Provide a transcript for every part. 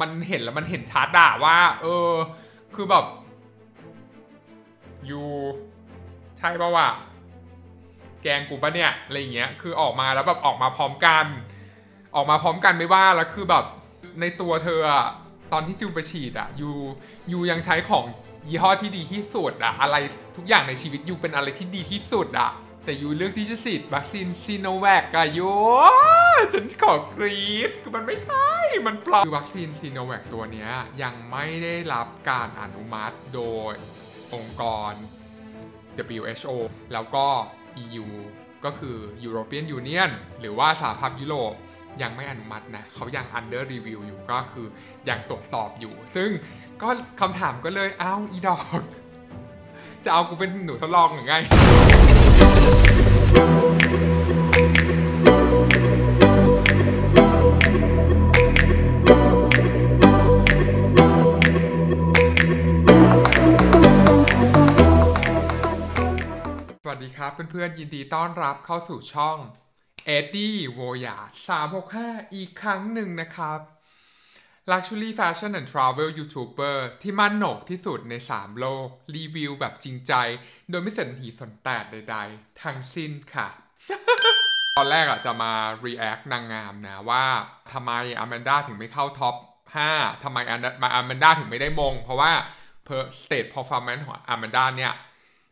มันเห็นแล้วมันเห็นชัดอะว่า เออ คือแบบยูใช่ปะวะแกงกูปะเนี่ยอะไรเงี้ยคือออกมาแล้วแบบออกมาพร้อมกัน ออกมาพร้อมกันไม่ว่าแล้วคือแบบในตัวเธออะตอนที่ยูไปฉีดอะยูยูยังใช้ของยี่ห้อที่ดีที่สุดอะอะไรทุกอย่างในชีวิตยูเป็นอะไรที่ดีที่สุดอะแต่ยูเลือกที่จะฉีดวัคซีนซีโนแวคอะยูฉันขอกรี๊ดคือมันไม่ใช่มันปลอมวัคซีนซีโนแวคตัวนี้ยังไม่ได้รับการอนุมัติโดยองค์กร WHO แล้วก็ EU ก็คือ European Union หรือว่าสหภาพยุโรปยังไม่อนุมัตินะ เขายัง under review อยู่ก็คือยังตรวจสอบอยู่ ซึ่งก็คำถามก็เลยอ้าวอีดอก จะเอากูเป็นหนูทดลองหรือไงดีครับเพื่อนๆยินดีต้อนรับเข้าสู่ช่องเอ็ดดี้โวยา365อีกครั้งหนึ่งนะครับ Luxury Fashion and Travel YouTuber ที่มั่นหนกที่สุดใน 3 โลกรีวิวแบบจริงใจ โดยไม่สนหีสนแตดใดๆทั้งสิ้นค่ะ ตอนแรกอ่ะ จะมา react นางงามนะว่าทำไมอแมนด้าถึงไม่เข้าท็อป5ทำไมอแมนด้าถึงไม่ได้มง เพราะว่าเพอร์สเตทพอร์ฟอร์แมนซ์ของอแมนด้าเนี่ย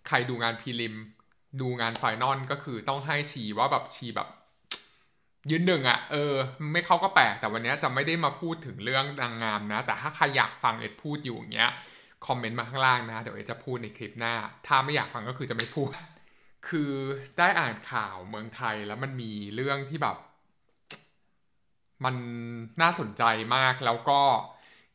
ใครดูงานพีริมดูงานไฟนอลก็คือต้องให้ชีว่าแบบชีแบบ ยืนหนึ่งอะ่ะเออไม่เข้าก็แปลกแต่วันนี้จะไม่ได้มาพูดถึงเรื่องนางงามนะ แต่ถ้าใครอยากฟังเอ็ดพูดอยู่อย่างเงี้ยคอมเมนต์มาข้างล่างนะเดี๋ยวเอ็ดจะพูดในคลิปหน้า ถ้าไม่อยากฟังก็คือจะไม่พูด คือได้อ่านข่าวเมืองไทยแล้วมันมีเรื่องที่แบบ มันน่าสนใจมากแล้วก็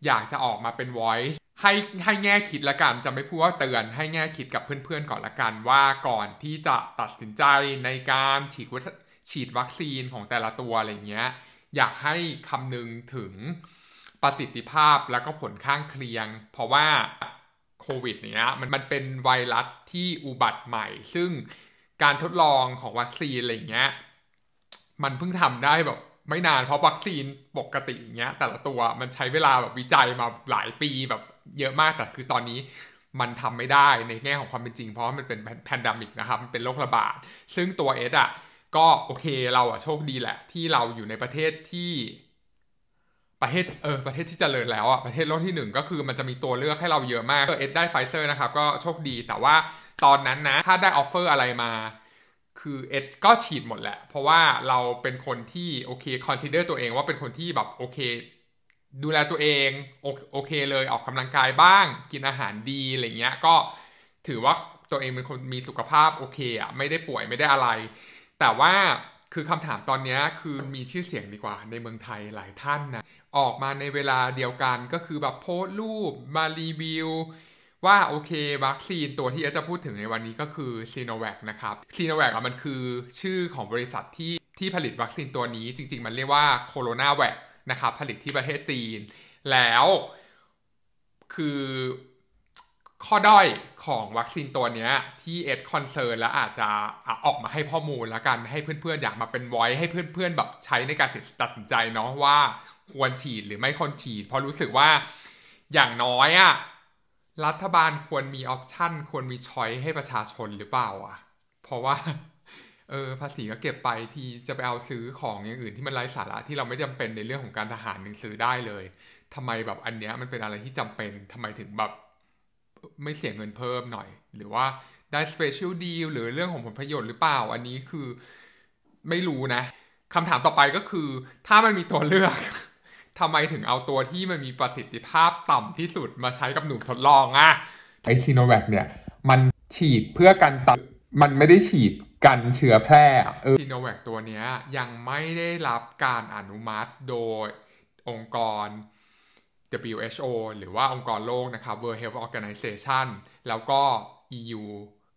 อยากจะออกมาเป็น voice ให้ให้แง่คิดละกัน จะไม่พูดว่าเตือนให้แง่คิดกับเพื่อนๆก่อนละกัน ว่าก่อนที่จะตัดสินใจในการฉีดฉีดวัคซีนของแต่ละตัวอะไรเงี้ยอยากให้คำนึงถึงประสิทธิภาพแล้วก็ผลข้างเคียง เพราะว่าโควิดเนี้ยมันมันเป็นไวรัสที่อุบัติใหม่ ซึ่งการทดลองของวัคซีนอะไรเงี้ยมันเพิ่งทำได้แบบไม่นานเพราะวัคซีนปกติอย่างเงี้ย แต่ละตัวมันใช้เวลาแบบวิจัยมาหลายปีแบบเยอะมากแต่คือตอนนี้มันทำไม่ได้ในแง่ของความเป็นจริงเพราะมันเป็นแพนดามิกนะครับมันเป็นโรคระบาดซึ่งตัวเอสอ่ะก็โอเคเราอ่ะโชคดีแหละ ที่เราอยู่ในประเทศที่ประเทศเออประเทศที่จเจริญแล้วอ่ะ ประเทศโลกที่ 1 ก็คือมันจะมีตัวเลือกให้เราเยอะมากเอสได้ไฟเซอร์นะครับ ก็โชคดี แต่ว่าตอนนั้นนะ ถ้าได้ออฟเฟอร์อะไรมาคือเอ็ดก็ฉีดหมดแหละ เพราะว่าเราเป็นคนที่โอเคคอนซิเดอร์ตัวเองว่าเป็นคนที่แบบโอเค ดูแลตัวเอง โอเคเลยออกกำลังกายบ้าง กินอาหารดีอะไรเงี้ยก็ถือว่าตัวเองเป็นคนมีสุขภาพโอเคอะไม่ได้ป่วยไม่ได้อะไร แต่ว่าคือคำถามตอนนี้คือมีชื่อเสียงดีกว่า ในเมืองไทยหลายท่านนะ ออกมาในเวลาเดียวกันก็คือแบบโพสต์รูปมารีวิวว่า โอเค วัคซีนตัวที่จะพูดถึงในวันนี้ก็คือซีโนแวคนะครับซีโนแวคอ่ะมันคือชื่อของบริษัทที่ที่ผลิตวัคซีนตัวนี้ จริงๆมันเรียกว่าโคโรนาแวคนะครับ ผลิตที่ประเทศจีน แล้วคือข้อด้อยของวัคซีนตัวนี้ที่เอ็ดคอนเซิร์นและอาจจะออกมาให้ข้อมูลแล้วกัน ให้เพื่อนๆ อยากมาเป็นไว้ให้เพื่อนๆแบบใช้ในการตัดสินใจเนาะว่า ควรฉีดหรือไม่ควรฉีดเพราะรู้สึกว่าอย่างน้อยอะรัฐบาลควรมีออปชันควรมีช้อยให้ประชาชนหรือเปล่าอ่ะ เพราะว่า เออ ภาษีก็เก็บไปที่จะไปเอาซื้อของอย่างอื่นที่มันไร้สาระที่เราไม่จำเป็นในเรื่องของการทหารหนึ่งซื้อได้เลย ทำไมแบบอันเนี้ยมันเป็นอะไรที่จำเป็นทำไมถึงแบบไม่เสียเงินเพิ่มหน่อย หรือว่าได้สเปเชียลดีลหรือเรื่องของผลประโยชน์หรือเปล่า อันนี้คือไม่รู้นะคำถามต่อไปก็คือ ถ้ามันมีตัวเลือกทำไมถึงเอาตัวที่มันมีประสิทธิภาพต่ำที่สุดมาใช้กับหนูทดลองอะไอซีโนแวคเนี่ย มันฉีดเพื่อกันตัดมันไม่ได้ฉีดกันเชื้อแพร่เออซีโนแวคตัวเนี้ยังไม่ได้รับการอนุมัติโดยองค์กร WHO หรือว่าองค์กรโลกนะครับ World Health Organization แล้วก็ EU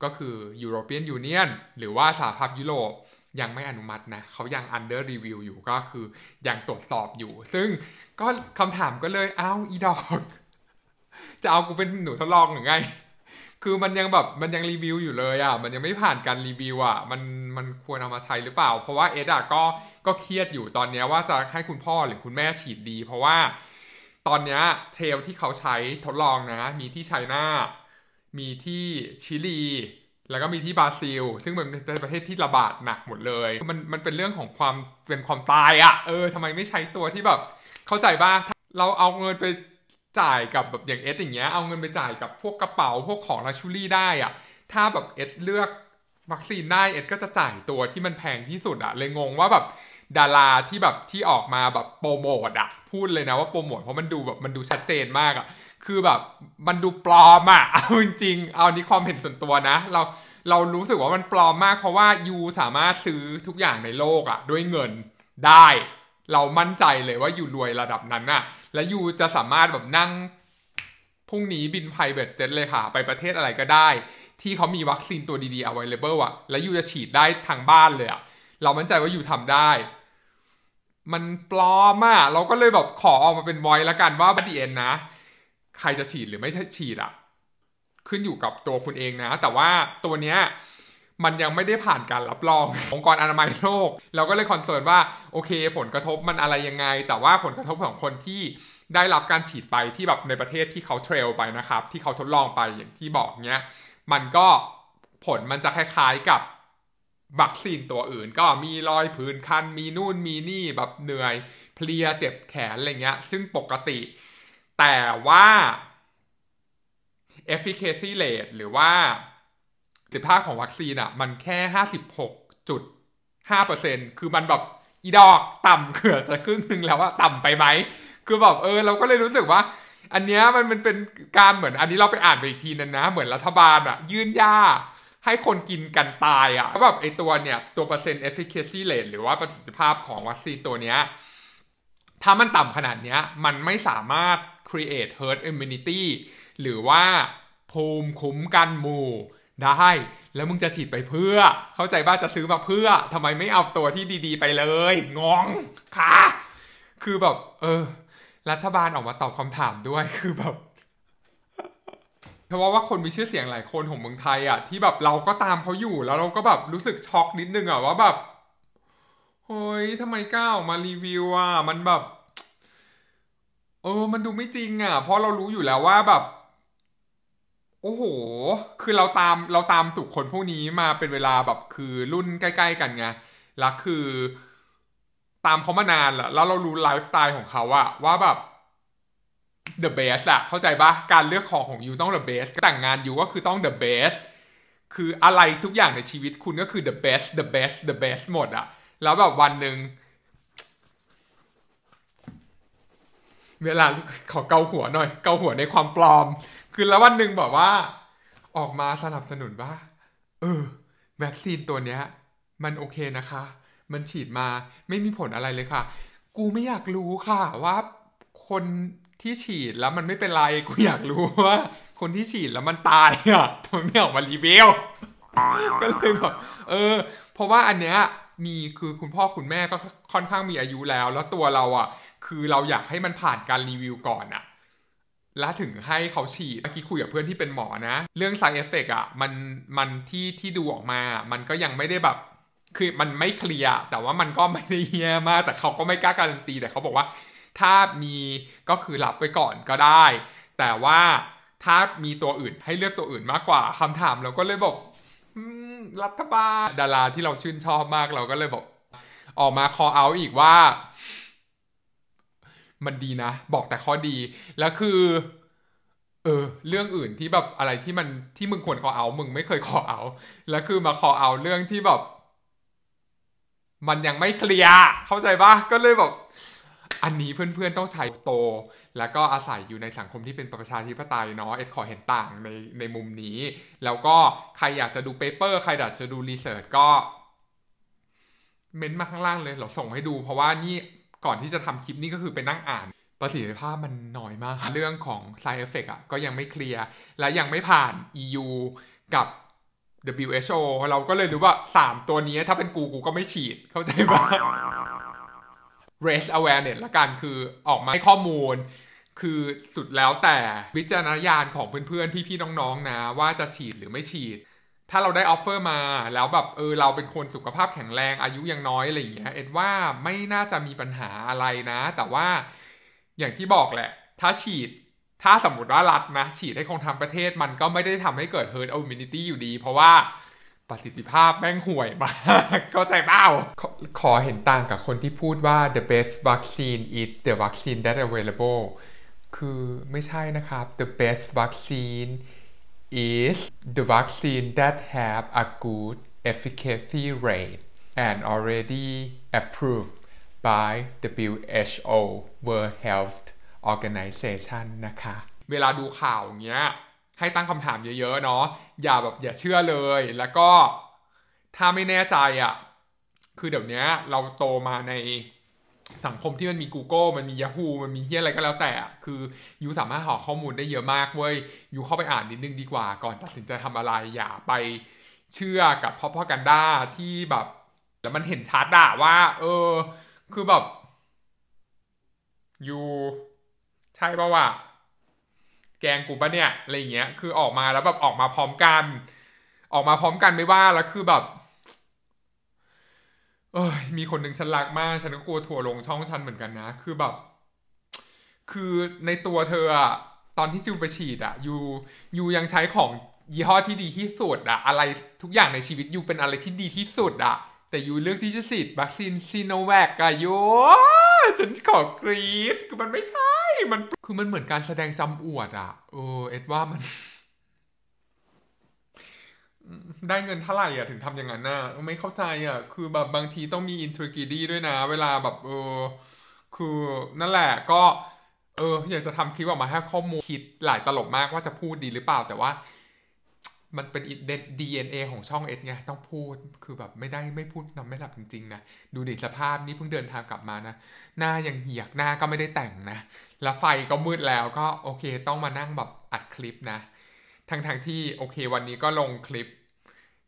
ก็คือ European Union หรือว่าสหภาพยุโรปยังไม่อนุมัตินะ เขายัง under review อยู่ก็คือยังตรวจสอบอยู่ ซึ่งก็คำถามก็เลยอ้าวอีดอก จะเอากูเป็นหนูทดลองหรือไง คือมันยังแบบ มันยังรีวิวอยู่เลยอะ่ะ มันยังไม่ผ่านการรีวิวอะ่ะ มันมันควรเอามาใช้หรือเปล่า เพราะว่าเอดอะก็ก็เครียดอยู่ตอนนี้ว่าจะให้คุณพ่อหรือคุณแม่ฉีดดี เพราะว่าตอนนี้เทลที่เขาใช้ทดลองนะ มีที่ไชน่ามีที่ชิลีแล้วก็มีที่บราซิลซึ่งเป็นประเทศที่ระบาดหนักหมดเลย มันมันเป็นเรื่องของความเป็นความตายอะ่ะ เออทำไมไม่ใช้ตัวที่แบบเข้าใจบ้างเราเอาเงินไปจ่ายกับแบบอย่างเอสอย่างเงี้ยเอาเงินไปจ่ายกับพวกกระเป๋าพวกของลักชูรี่ได้อะ่ะถ้าแบบเอสเลือกวัคซีนได้เอสก็จะจ่ายตัวที่มันแพงที่สุดอะ่ะเลยงงว่าแบบดาราที่แบบที่ออกมาแบบโปรโมทอะ่ะพูดเลยนะว่าโปรโมทเพราะมันดูแบบมันดูชัดเจนมากอะ่ะคือแบบมันดูปลอมอะ่ะเอาจริงเอานี้ความเห็นส่วนตัวนะเราเรารู้สึกว่ามันปลอมมากเพราะว่ายูสามารถซื้อทุกอย่างในโลกอะ่ะด้วยเงินได้ เรามั่นใจเลยว่าอยู่รวยระดับนั้นน่ะและยูจะสามารถแบบนั่งพรุ่งนี้บินไพรเวทเจ็ตเลยค่ะ ไปประเทศอะไรก็ได้ ที่เขามีวัคซีนตัวดีๆ available อะ่ะและยูจะฉีดได้ทางบ้านเลยอะ่ะเรา มั่นใจว่ายูทำได้ มันปลอมอะเราก็เลยแบบขอออกมาเป็นไวละกันว่าบัดเอ็นนะใครจะฉีดหรือไม่ใช่ฉีดอะขึ้นอยู่กับตัวคุณเองนะ แต่ว่าตัวเนี้ย มันยังไม่ได้ผ่านการรับรององค์กรอนามัยโลกเราก็เลยคอนเซิร์นว่าโอเค ผลกระทบมันอะไรยังไง แต่ว่าผลกระทบของคนที่ได้รับการฉีดไปที่แบบในประเทศที่เขาเทรลไปนะครับ ที่เขาทดลองไปอย่างที่บอกเนี้ย มันก็ผลมันจะคล้ายๆ กับวัคซีนตัวอื่นก็มีรอยผื่นคันมีนู่นมีนี่แบบเหนื่อยเพลียเจ็บแขนอะไรเงี้ยซึ่งปกติแต่ว่า efficacy rate หรือว่าประสิทธิภาพของวัคซีนอ่ะ มันแค่ห้าสิบหกจุดห้าเปอร์เซ็นคือมันแบบอีดอกต่ำเกือบจะครึ่งหนึ่งแล้วว่าต่ำไปไหม คือแบบเออเราก็เลยรู้สึกว่า อันเนี้ยมันมันเป็นการเหมือนอันนี้เราไปอ่านไปอีกทีนึงนะ เหมือนรัฐบาลอ่ะ ยื่นยาให้คนกินกันตายอ่ะแแบบไอตัวเนี่ย ตัวเปอร์เซ็นต์ efficacy rate หรือว่าประสิทธิภาพของวัคซีนตัวเนี้ยถ้ามันต่ำขนาดเนี้ยมันไม่สามารถ create herd immunity หรือว่า ภูมิคุ้มกันหมู่ได้ แล้วมึงจะฉีดไปเพื่อ เข้าใจว่าจะซื้อมาเพื่อ ทำไมไม่เอาตัวที่ดีๆไปเลย งงค่ะคือแบบ เออ รัฐบาลออกมาตอบคำถามด้วย คือแบบ เพราะว่าคนมีชื่อเสียงหลายคนของเมืองไทยอ่ะ ที่แบบเราก็ตามเขาอยู่ แล้วเราก็แบบรู้สึกช็อกนิดนึงอ่ะว่าแบบเฮ้ยทำไมก้าวมารีวิวอ่ะมันแบบเออ มันดูไม่จริงอ่ะ เพราะเรารู้อยู่แล้วว่าแบบ โอ้โห คือเราตามเราตามสุขคนพวกนี้มาเป็นเวลาแบบคือรุ่นใกล้ๆกันไง แล้วคือตามเขามานานแล้ว แล้วเรารู้ไลฟ์สไตล์ของเขาอะว่าแบบ the best อะเข้าใจปะการเลือกของของยูต้อง the best แต่งงานยูก็คือต้อง the best คืออะไรทุกอย่างในชีวิตคุณก็คือ the best the best the best หมดอะแล้วแบบวันหนึ่งเวลาขอเกาหัวหน่อย เกาหัวในความปลอม คือแล้ววันหนึ่งบอกว่า ออกมาสนับสนุนว่า เออวัคซีนตัวเนี้ย มันโอเคนะคะ มันฉีดมาไม่มีผลอะไรเลยค่ะ กูไม่อยากรู้ค่ะ ว่าคนที่ฉีดแล้วมันไม่เป็นไร กูอยากรู้ว่า คนที่ฉีดแล้วมันตายอ่ะทำไมไม่ออกมารีวิวก็เลยแบบเออ เพราะว่าอันเนี้ยมีคือคุณพ่อคุณแม่ก็ค่อนข้างมีอายุแล้ว แล้วตัวเราอ่ะ คือเราอยากให้มันผ่านการรีวิวก่อนอ่ะ แล้วถึงให้เขาฉีดเมื่อกี้คุยกับเพื่อนที่เป็นหมอนะ เรื่อง side effect อ่ะมันมันที่ที่ดูออกมามันก็ยังไม่ได้แบบ คือมันไม่เคลียร์แต่ว่ามันก็ไม่ได้เฮียมาก แต่เขาก็ไม่กล้าการันตีแต่เขาบอกว่า ถ้ามีก็คือรับไปก่อนก็ได้ แต่ว่าถ้ามีตัวอื่นให้เลือกตัวอื่นมากกว่าคำถามเราก็เลยบอกรัฐบาลดาราที่เราชื่นชอบมากเราก็เลยบอก ออกมาคอเอาอีกว่า มันดีนะบอกแต่ข้อดีแล้วคือ เออ เรื่องอื่นที่แบบอะไรที่มันที่ มึงควรคอเอา มึงไม่เคยคอเอาแล้วคือมาคอเอาเรื่องที่แบบมันยังไม่เคลียร์เข้าใจปะก็เลยแบบอันนี้เพื่อนๆ ต้องใช้โต แล้วก็อาศัยอยู่ในสังคมที่เป็นประชาธิปไตยเนาะเอ็ดขอเห็นต่างในในมุมนี้ แล้วก็ใครอยากจะดูเปเปอร์ใครอยากจะดูรีเสิร์ชก็ เม้นมาข้างล่างเลยเราส่งให้ดู เพราะว่านี่ ก่อนที่จะทำคลิปนี่ก็คือไปนั่งอ่าน ประสิทธิภาพมันน้อยมาก เรื่องของ side effect อ่ะก็ยังไม่เคลียร์ และยังไม่ผ่าน EU กับ WHO เราก็เลยรู้ว่า 3 ตัวนี้ถ้าเป็นกูกูก็ไม่ฉีดเข้าใจปะ r a s e awareness ละกันคือออกมาให้ข้อมูล คือสุดแล้วแต่วิจารณญาณของเพื่อนๆ พี่ๆ น้องๆนะ ว่าจะฉีดหรือไม่ฉีด ถ้าเราได้ออฟเฟอร์มาแล้วแบบ เออ เราเป็นคนสุขภาพแข็งแรงอายุยังน้อย อะไรอย่างเงี้ยเอ็ดว่าไม่น่าจะมีปัญหาอะไรนะ แต่ว่าอย่างที่บอกแหละ ถ้าฉีดถ้าสมมติว่ารัดนะ ฉีดให้คงทำประเทศมันก็ไม่ได้ทำให้เกิด herd immunity อยู่ดี เพราะว่าประสิทธิภาพแม่งห่วยมากเข้าใจเปล่าขอเห็นต่างกับคนที่พูดว่า the best vaccine is the vaccine that available คือไม่ใช่นะครับ the best vaccine is the vaccine that have a good efficacy rate and already approved by WHO World Health Organization นะคะ เวลาดูข่าวอย่างเงี้ยให้ตั้งคำถามเยอะๆ เนาะอย่าแบบอย่าเชื่อเลย แล้วก็ถ้าไม่แน่ใจอะ่ะคือเดี๋ยวนี้เราโตมาในสังคมที่มันมี Google มันมี Yahoo มันมีเฮียอะไรก็แล้วแต่ คือยูสามารถหาข้อมูลได้เยอะมากเว้ยยูเข้าไปอ่านนิดนึงดีกว่าก่อนตัดสินใจทำอะไร อย่าไปเชื่อกับพ่อพ่อกันด้าที่แบบ แล้วมันเห็นชัดอะว่า เออคือแบบยูใช่ป่าวะแกงกูปะเนี่ยอะไรเงี้ย คือออกมาแล้วแบบออกมาพร้อมกัน ออกมาพร้อมกันไม่ว่าแล้วคือ แบบเอ้ยมีคนหนึ่งฉันรักมากฉันก็กลัวถั่วลงช่องฉันเหมือนกันนะ คือแบบ คือในตัวเธออะตอนที่ิูไปฉีดอะยูยูยังใช้ของยี่ห้อที่ดีที่สุดอะอะไรทุกอย่างในชีวิตยูเป็นอะไรที่ดีที่สุดอะแต่ยูเลือกที่จะฉีดวัคซีนซีโนแวคอะยูฉันขอกรีดคือมันไม่ใช่ มัน คือมันเหมือนการแสดงจำอวด อ่ะโอ้เอ็ดว่ามัน ได้เงินเท่าไหร่อ่ะถึงทำอย่างนั้นน่ะ ไม่เข้าใจอ่ะ คือแบบบางทีต้องมีอินทริกีดีด้วยนะ เวลาแบบเออคือนั่นแหละก็ เอออยากจะทำคลิปออกมาให้ข้อมูลคิดหลายตลบมากว่าจะพูดดีหรือเปล่าแต่ว่ามันเป็นอิเด็ด d เอของช่องเอ็ดไงต้องพูดคือแบบไม่ได้ไม่พูดนำไม่หลับจริง ๆ นะ ดูดิสภาพนี่เพิ่งเดินทางกลับมานะ หน้ายังเหียกหน้าก็ไม่ได้แต่งนะ แล้วไฟก็มืดแล้วก็ โอเคต้องมานั่งแบบอัดคลิปนะทั้งๆทที่โอเค วันนี้ก็ลงคลิป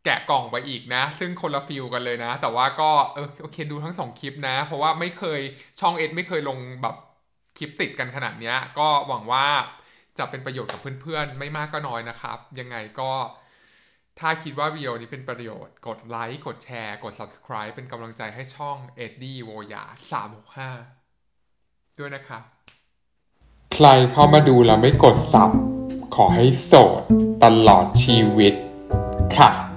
แกะกล่องไปอีกนะ ซึ่งคนละฟิลกันเลยนะ แต่ว่าก็เออโอเค ดูทั้งสองคลิปนะ เพราะว่าไม่เคยช่องเอ็ดไม่เคยลงแบบคลิปติดกันขนาดเนี้ย ก็หวังว่าจะเป็นประโยชน์กับเพื่อนๆไม่มากก็น้อยนะครับ ยังไงก็ ถ้าคิดว่าวิดีโอนี้เป็นประโยชน์กดไลค์กดแชร์กด Subscribe เป็นกำลังใจให้ช่องเอ็ดดี้โวยา365 ด้วยนะครับ ใครเข้ามาดูแล้วไม่กดซับขอให้โสดตลอดชีวิต ค่ะ